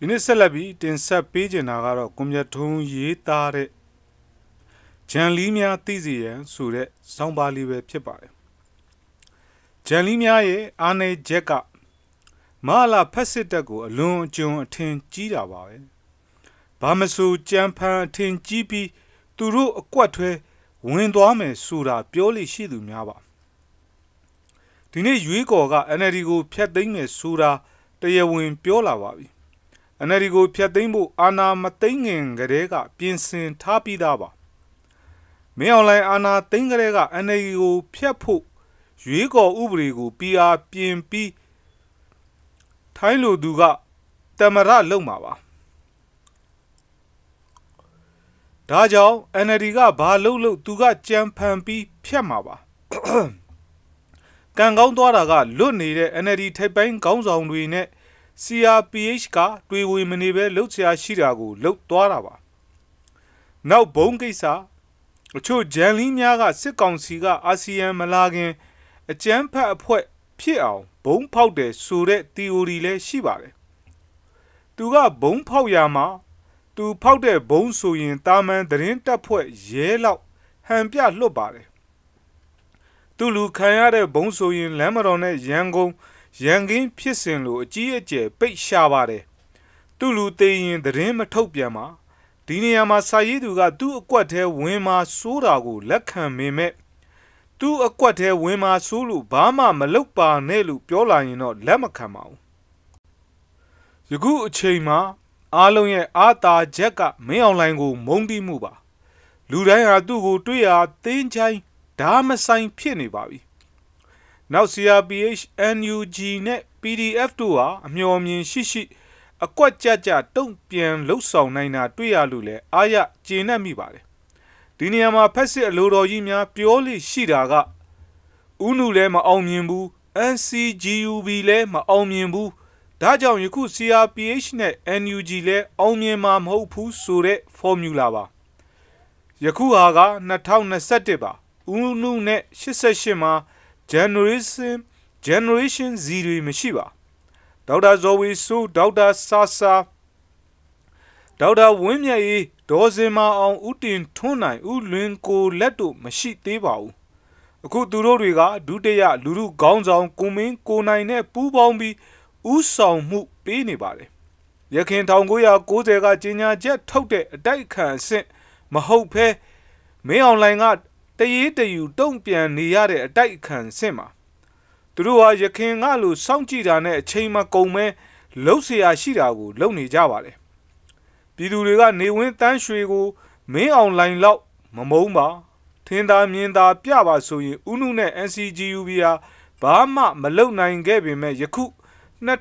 ဒီနေ့ဆက်လက်ပြီးတင်ဆက်ပေးနေတာကတော့ကွန်မြတ်ထုံးရေးသားတဲ့ဂျန်လီများသိစီရန်ဆိုတဲ့စောင်းပါးလေးပဲဖြစ်ပါတယ်ဂျန်လီများရဲ့အာနေချက်ကမဟာလာဖက်စစ်တပ်ကို အလွန်အကျွံအထင်ကြီးတာပါပဲဘာမဆိုကြံဖန်အထင်ကြီးပြီးသူတို့အကွက်ထွဲဝင်သွားမယ်ဆိုတာပြောလို့ရှိသူများပါဒီနေ့ရွေးကော်က NLD ကိုဖျက်သိမ်းမယ်ဆိုတာတရားဝင် ပြောလာပါပြီ NLD ကိုဖျက်သိမ်းဖို့အာဏာမသိမ်းခင်ကတည်းကပြင်ဆင်ထားပြီးသားပါမင်းအွန်လိုင်းအာဏာသိမ်းကတည်းက NLD ကိုဖျက်ဖို့ရွေးကော်ဥပဒေကို PR ပြင်ပြီးထိုင်းလူသူကတမရလုံမှာပါဒါကြောင့် NLD ကဘာလုပ်လို့သူကကြံဖန်ပြီးဖျက်မှာပါကံကောင်းသွားတာက လွတ်နေတဲ့ NLD ထိပ်ပိုင်းခေါင်းဆောင်တွေနဲ့ CRPH ကတွေဝေမနေပဲလှုပ်ရှားရှိတာကိုလှုပ်သွားတာပါနောက်ဘုံကိစ္စအချို့ဂျန်လီများကစစ်ကောင်စီကအာဆီယံမလာခင်အကြမ်းဖက်အဖွဲ့ဖြစ်အောင်ဘုံဖောက်တယ်ဆိုတဲ့ theory လည်းရှိပါတယ်သူကဘုံဖောက်ရမှာ သူဖောက်တဲ့ဘုံဆိုရင်တာမန်သတင်းတပ်ဖွဲ့ရဲလောက် ဟန်ပြလွတ်ပါတယ်သူလူခံရတဲ့ဘုံဆိုရင်လမ်းမတော်နဲ့ရန်ကုန်ရန်ကင်းဖြစ်စဉ်လိုအကြီးအကျယ်ပိတ်ရှာပါတယ်သူ့လူသိရင်သတင်းမထုတ်ပြန်ပါဒီနေရာမှာစာရေးသူက သူ့အကွက်ထဲဝင်มาစိုးတာကို လက်ခံပေမဲ့သူ့အကွက်ထဲဝင်มาစိုးလို့ဘာမှမလုပ်ပါနဲ့လို့ပြောလာရင်တော့လက်မခံပါဘူးယခုအချိန်မှာအားလုံးရဲ့အာသာချက်ကမင်းအွန်လိုင်းကို မုန်းတီးမှုပါ လူတိုင်းဟာသူ့ကိုတွေ့ရသင်းချိုင်းဒါမဆိုင်ဖြစ်နေပါပြီနောက် CRPH NUG နဲ့ PDF တို့ဟာအမျှော်မြင်ရှိရှိ အကွက်ကြကြတုံ့ပြန်လှုပ်ဆောင်နိုင်တာတွေ့ရလို့လဲအားရကျေနပ်မိပါတယ်ဒီနေရာမှာဖက်စစ်အလိုတော်ကြီးများပြောလို့ရှိတာကဥနုလည်းမအောင်မြင်ဘူး NCGUB လည်းမအောင်မြင်ဘူးဒါကြောင့်ယခု CRPH နဲ့ NUG လည်းအောင်မြင်မှာမဟုတ်ဘူးဆိုတဲ့ formula ပါယခုဟာက2021ပါဦးနုနဲ့88မှာ generation generation Z တွေမရှိပါဒေါက်တာဇော်ဝေဆိုးဒေါက်တာဆာဆာဒေါက်တာဝင်းမြတ်ရေးဒေါ်စင်မအောင်ဦးတင်ထွန်းနိုင်ဦးလွင်ကိုလက်တို့မရှိသေးပါဘူးအခုသူတို့တွေကဒုတိယလူလူခေါင်းဆောင် ကိုမင်း ကိုနိုင်နဲ့ပူးပေါင်းပြီးဥဆောင်မှုပေးနေပါတယ်ရခင်1990ကကြီးညာချက်ထုတ်တဲ့အတိုက်ခံအဆင့်မဟုတ်ဘဲမင်းအောင်လှိုင်ကတရေတယူတုံ့ပြန်နေရတဲ့အတိုက်အခံဆင့်မှာသူတို့ဟာရခင်ကလိုစောင့်ကြည့်တာနဲ့အချိန်မကုန်မဲလှုပ်เสียရှိတာကို လုပ်နေကြပါတယ်ပြည်သူတွေကနေဝင်းတန်းရွှေကိုမင်းအောင်လိုင်းလောက်မမုန်းပါထင်သာမြင်သာပြပါဆိုရင်ဥနုနဲ့ NCGUB ဟာဘာမှမလုပ်နိုင်ခဲ့ပေမဲ့ယခု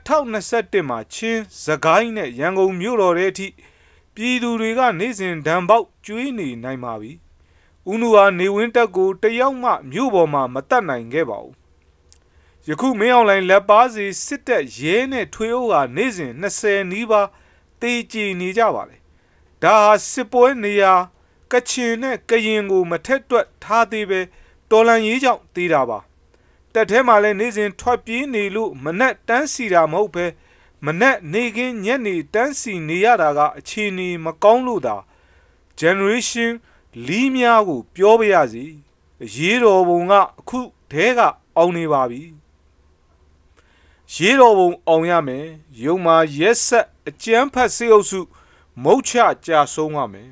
2021မှာချင်းစကိုင်းနဲ့ရန်ကုန်မြို့တော်တွေအထိပြည်သူတွေကနေ့စဉ်ဒဏ်ပေါက်ကျွေးနေနိုင်ပါပြီ။ဦးနူဟာနေဝင်းတက်ကိုတယောက်မှမြို့ပေါ်မှာမတတ်နိုင်ခဲ့ပါဘူးယခုမင်းအောင်လိုင်လက်ပါစီစစ်တက်ရဲနဲ့ထွေးအိုးဟာနေ့စဉ်20နီးပါးတေးကြည်နေကြပါလေဒါဟာစစ်ပွဲနေရာကချင်နဲ့ကရင်ကိုမထက်တွက်ထားသေးပဲတော်လန်ရေးကြောင့်တေးတာပါတက်ထဲမှာလည်းနေ့စဉ်ထွက်ပြေးနေလို့မနဲ့တန်းစီတာမဟုတ်ပဲမနဲ့နေခင်းညက်နေတန်းစီနေရတာကအခြေအနေမကောင်းလို့သာ generation လီးများကိုပြောပါရစေရေးတော်ပုံကအခုဒဲကအောင်နေပါပြီရေးတော်ပုံအောင်ရမယ်ရုံမာရက်ဆက်အကျန်းဖတ်စေအုပ်စု မုတ်ချကြာဆုံးရမယ်